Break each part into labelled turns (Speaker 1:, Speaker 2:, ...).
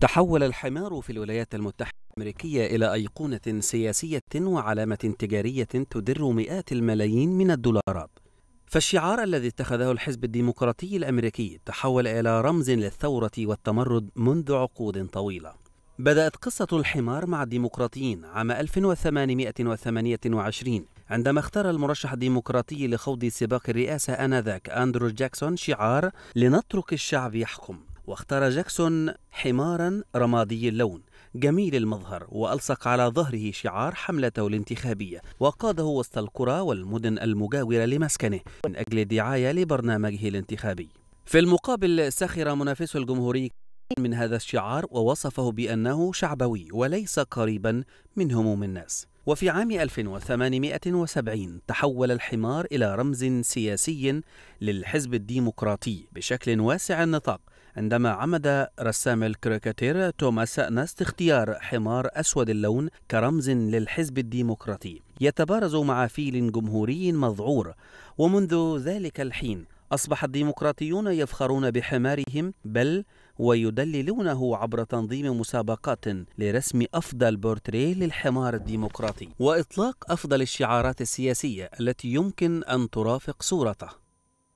Speaker 1: تحول الحمار في الولايات المتحدة الأمريكية إلى أيقونة سياسية وعلامة تجارية تدر مئات الملايين من الدولارات فالشعار الذي اتخذه الحزب الديمقراطي الأمريكي تحول إلى رمز للثورة والتمرد منذ عقود طويلة بدأت قصة الحمار مع الديمقراطيين عام 1828 عندما اختار المرشح الديمقراطي لخوض سباق الرئاسة آنذاك أندرو جاكسون شعار لنترك الشعب يحكم واختار جاكسون حمارا رمادي اللون جميل المظهر وألصق على ظهره شعار حملته الانتخابية وقاده وسط القرى والمدن المجاورة لمسكنه من أجل الدعاية لبرنامجه الانتخابي في المقابل سخر منافس الجمهوري من هذا الشعار ووصفه بأنه شعبوي وليس قريبا من هموم الناس وفي عام 1870 تحول الحمار إلى رمز سياسي للحزب الديمقراطي بشكل واسع النطاق عندما عمد رسام الكاريكاتير توماس ناست اختيار حمار أسود اللون كرمز للحزب الديمقراطي يتبارز مع فيل جمهوري مذعور ومنذ ذلك الحين أصبح الديمقراطيون يفخرون بحمارهم بل ويدللونه عبر تنظيم مسابقات لرسم أفضل بورتريه للحمار الديمقراطي وإطلاق أفضل الشعارات السياسية التي يمكن أن ترافق صورته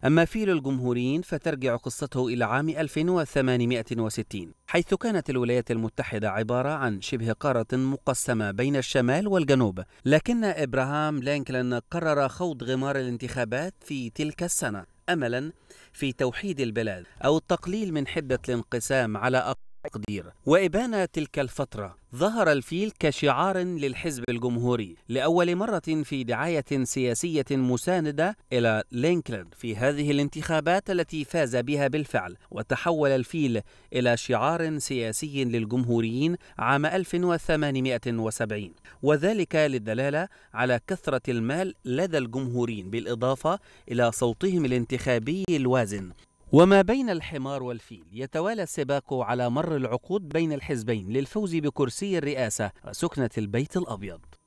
Speaker 1: أما فيل الجمهوريين فترجع قصته إلى عام 1860 حيث كانت الولايات المتحدة عبارة عن شبه قارة مقسمة بين الشمال والجنوب لكن إبراهام لينكلن قرر خوض غمار الانتخابات في تلك السنة أملا في توحيد البلاد أو التقليل من حدة الانقسام على أقل تقدير وإبان تلك الفترة ظهر الفيل كشعار للحزب الجمهوري لأول مرة في دعاية سياسية مساندة إلى لينكلن في هذه الانتخابات التي فاز بها بالفعل وتحول الفيل إلى شعار سياسي للجمهوريين عام 1870 وذلك للدلالة على كثرة المال لدى الجمهوريين بالإضافة إلى صوتهم الانتخابي الوازن وما بين الحمار والفيل يتوالى السباق على مر العقود بين الحزبين للفوز بكرسي الرئاسة وسكنة البيت الأبيض